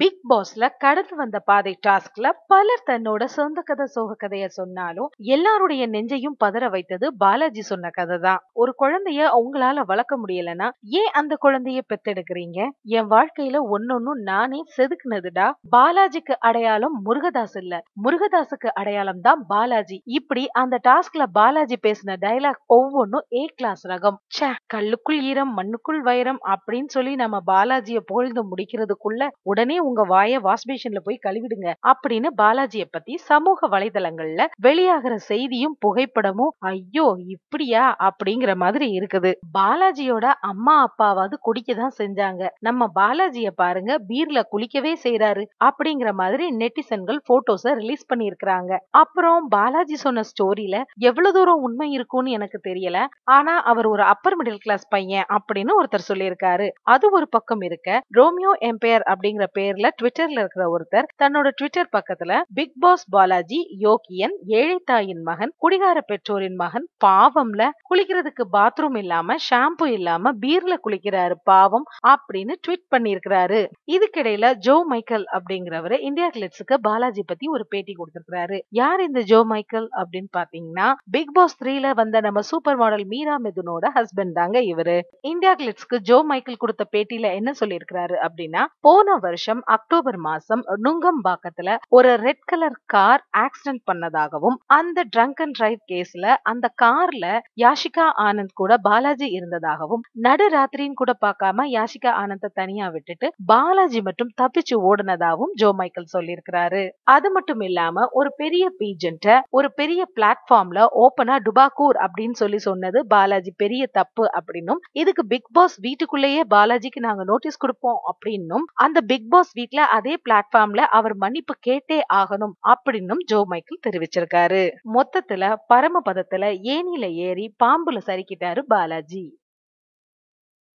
big பாஸ்ல கடந்து வந்த பாதை டாஸ்க்ல பலர் தன்னோட சொந்த கதை சோக கதைய சொன்னாலும் எல்லாருடைய நெஞ்சையும் பதற வைத்தது பாலாஜி சொன்ன கதை தான் ஒரு குழந்தைய உங்களால வளர்க்க முடியலன்னா ஏன் அந்த குழந்தைய பெத்தெடுக்கிறீங்க என் வாழ்க்கையில ஒன்னொன்னும் நானே செதுக்குனதுடா பாலாஜிக்கு அடையாளம் முருகதாஸ் இல்ல முருகதாஸுக்கு அடையாளம் தான் பாலாஜி இப்படி அந்த டாஸ்க்ல பாலாஜி பேசின டைலாக் ஒவ்வொன்னும் ஏ கிளாஸ் ரகம் கல்லுக்குள் ஈரம் மண்ணுக்குள் வைரம் அப்படின்னு சொல்லி நம்ம பாலாஜிய பொழுது முடிக்கிறதுக்குள்ள உடனே உடனே உங்க வாய வாஷ்பேஷன்ல போய் கழுவிடுங்க அப்படின்னு பாலாஜிய பத்தி சமூக வலைதளங்கள்ல வெளியாகிற செய்தியும் புகைப்படமும் ஐயோ இப்படியா அப்படிங்கிற மாதிரி இருக்குது பாலாஜியோட அம்மா அப்பாவது குடிக்கதான் செஞ்சாங்க நம்ம பாலாஜிய பாருங்க பீர்ல குளிக்கவே செய்யறாரு அப்படிங்கிற மாதிரி நெட்டிசன்கள் போட்டோஸ ரிலீஸ் பண்ணிருக்கிறாங்க அப்புறம் பாலாஜி சொன்ன ஸ்டோரியில எவ்வளவு தூரம் உண்மை இருக்கும்னு எனக்கு தெரியல ஆனா அவர் ஒரு அப்பர் மிடில் கிளாஸ் பையன் அப்படின்னு ஒருத்தர் சொல்லியிருக்காரு அது ஒரு பக்கம் இருக்க ரோமியோ எம்பையர் அப்படிங்கிற பேர் பேர்ல ட்விட்டர்ல இருக்கிற ஒருத்தர் தன்னோட ட்விட்டர் பக்கத்துல பிக் பாஸ் பாலாஜி யோகியன் ஏழை தாயின் மகன் குடிகார பெற்றோரின் மகன் பாவம்ல குளிக்கிறதுக்கு பாத்ரூம் இல்லாம ஷாம்பு இல்லாம பீர்ல குளிக்கிறாரு பாவம் அப்படின்னு ட்விட் பண்ணிருக்கிறாரு இதுக்கிடையில ஜோ மைக்கேல் அப்படிங்கிறவரு இந்தியா கிளிட்ஸுக்கு பாலாஜி பத்தி ஒரு பேட்டி கொடுத்திருக்கிறாரு யார் இந்த ஜோ மைக்கேல் அப்படின்னு பாத்தீங்கன்னா பிக் பாஸ் த்ரீல வந்த நம்ம சூப்பர் மாடல் மீரா மிதுனோட ஹஸ்பண்ட் தாங்க இவரு இந்தியா கிளிட்ஸ்க்கு ஜோ மைக்கேல் கொடுத்த பேட்டியில என்ன சொல்லியிருக்கிறாரு அப்படின்னா போன வருஷம் வருஷம் அக்டோபர் மாசம் நுங்கம்பாக்கத்துல ஒரு ரெட் கலர் கார் ஆக்சிடென்ட் பண்ணதாகவும் அந்த ட்ரங்க் அண்ட் டிரைவ் கேஸ்ல அந்த கார்ல யாஷிகா ஆனந்த் கூட பாலாஜி இருந்ததாகவும் நடு ராத்திரின்னு கூட பார்க்காம யாஷிகா ஆனந்த தனியா விட்டுட்டு பாலாஜி மட்டும் தப்பிச்சு ஓடுனதாகவும் ஜோ மைக்கேல் சொல்லியிருக்கிறாரு அது மட்டும் இல்லாம ஒரு பெரிய பீஜென்ட ஒரு பெரிய பிளாட்ஃபார்ம்ல ஓபனா டுபாக்கூர் அப்படின்னு சொல்லி சொன்னது பாலாஜி பெரிய தப்பு அப்படின்னும் இதுக்கு பிக் பாஸ் வீட்டுக்குள்ளேயே பாலாஜிக்கு நாங்க நோட்டீஸ் கொடுப்போம் அப்படின்னும் அந்த பிக் பாஸ் ஜோஸ் வீட்ல அதே பிளாட்ஃபார்ம்ல அவர் மன்னிப்பு கேட்டே ஆகணும் அப்படின்னும் ஜோ மைக்கிள் தெரிவிச்சிருக்காரு மொத்தத்துல பரமபதத்துல ஏனில ஏறி பாம்புல சரிக்கிட்டாரு பாலாஜி